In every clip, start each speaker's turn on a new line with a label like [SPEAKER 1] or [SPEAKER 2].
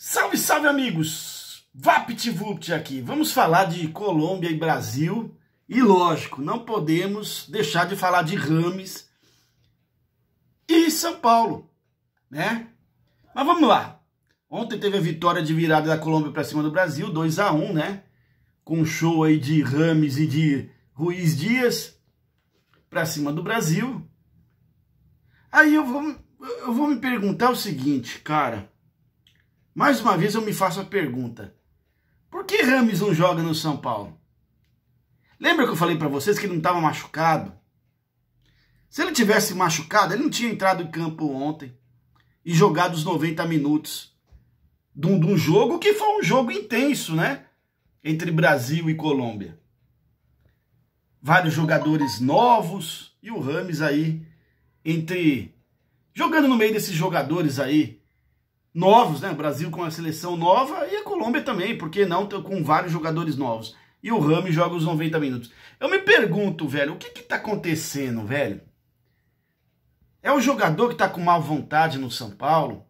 [SPEAKER 1] Salve, salve amigos! VaptVupt aqui. Vamos falar de Colômbia e Brasil. E lógico, não podemos deixar de falar de Rames e São Paulo, né? Mas vamos lá. Ontem teve a vitória de virada da Colômbia para cima do Brasil, 2 a 1, né? Com um show aí de Rames e de Ruiz Dias para cima do Brasil. Aí eu vou, eu vou me perguntar o seguinte, cara, mais uma vez eu me faço a pergunta: por que Rames não joga no São Paulo? Lembra que eu falei para vocês que ele não estava machucado? Se ele tivesse machucado, ele não tinha entrado em campo ontem e jogado os 90 minutos de um, de um jogo que foi um jogo intenso, né? Entre Brasil e Colômbia. Vários jogadores novos e o Rames aí entre jogando no meio desses jogadores aí novos, né? O Brasil com a seleção nova e a Colômbia também, porque não com vários jogadores novos. E o Rami joga os 90 minutos. Eu me pergunto, velho, o que que tá acontecendo, velho? É o jogador que tá com má vontade no São Paulo?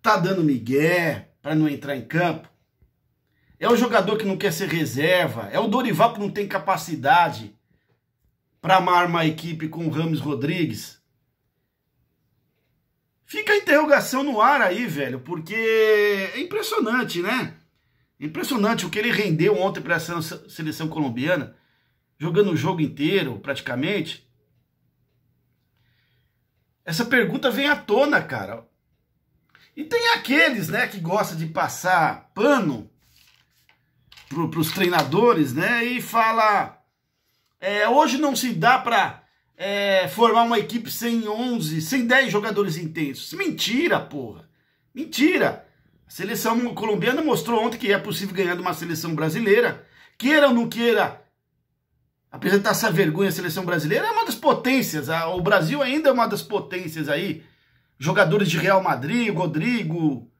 [SPEAKER 1] Tá dando migué para não entrar em campo? É o jogador que não quer ser reserva? É o Dorival que não tem capacidade para amar uma equipe com o Ramos Rodrigues? Fica a interrogação no ar aí, velho, porque é impressionante, né? Impressionante o que ele rendeu ontem para a seleção colombiana, jogando o jogo inteiro, praticamente. Essa pergunta vem à tona, cara. E tem aqueles, né, que gosta de passar pano pro, pros treinadores, né, e fala, é, hoje não se dá para é, formar uma equipe sem 11, sem 10 jogadores intensos. Mentira, porra. Mentira. A seleção colombiana mostrou ontem que é possível ganhar de uma seleção brasileira. Queira ou não queira apresentar essa vergonha à seleção brasileira, é uma das potências. O Brasil ainda é uma das potências aí. Jogadores de Real Madrid, Rodrigo,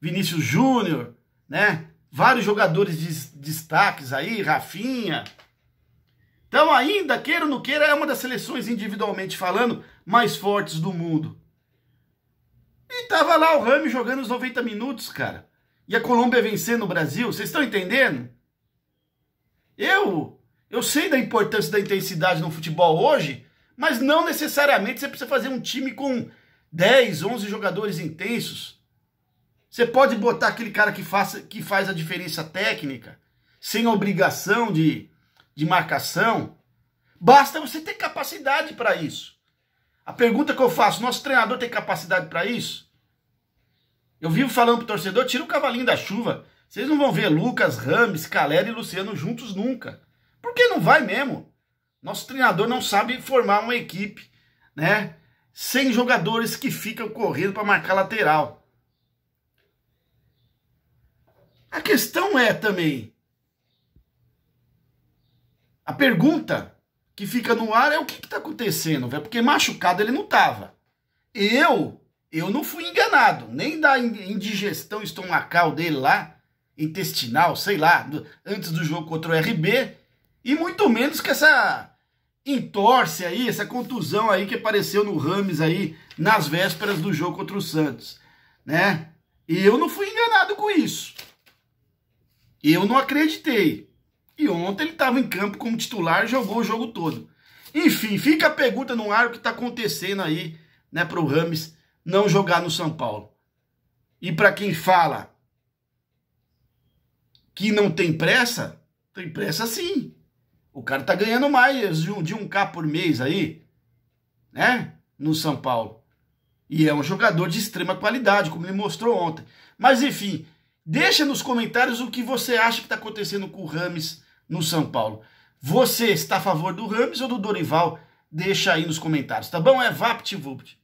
[SPEAKER 1] Vinícius Júnior, né? Vários jogadores de destaques aí, Rafinha, então, ainda queira ou não queira, é uma das seleções, individualmente falando, mais fortes do mundo. E tava lá o Rami jogando os 90 minutos, cara. E a Colômbia vencendo o Brasil. Vocês estão entendendo? Eu, eu sei da importância da intensidade no futebol hoje, mas não necessariamente você precisa fazer um time com 10, 11 jogadores intensos. Você pode botar aquele cara que, faça, que faz a diferença técnica, sem obrigação de de marcação, basta você ter capacidade para isso. A pergunta que eu faço, nosso treinador tem capacidade para isso? Eu vivo falando pro torcedor, tira o cavalinho da chuva. Vocês não vão ver Lucas, Rames, Calera e Luciano juntos nunca. Porque não vai mesmo. Nosso treinador não sabe formar uma equipe, né? Sem jogadores que ficam correndo para marcar lateral. A questão é também, a pergunta que fica no ar é o que está acontecendo, velho? Porque machucado ele não tava. Eu, eu não fui enganado, nem da indigestão estomacal dele lá, intestinal, sei lá, antes do jogo contra o RB, e muito menos que essa entorce aí, essa contusão aí que apareceu no Rames aí nas vésperas do jogo contra o Santos, né? E eu não fui enganado com isso. Eu não acreditei. E ontem ele estava em campo como titular e jogou o jogo todo. Enfim, fica a pergunta no ar o que está acontecendo aí, né, para o Rames não jogar no São Paulo. E para quem fala que não tem pressa, tem pressa sim. O cara tá ganhando mais de um, de um K por mês aí, né? No São Paulo. E é um jogador de extrema qualidade, como ele mostrou ontem. Mas enfim, deixa nos comentários o que você acha que está acontecendo com o Rames no São Paulo. Você está a favor do Rames ou do Dorival? Deixa aí nos comentários, tá bom? É VaptVupt.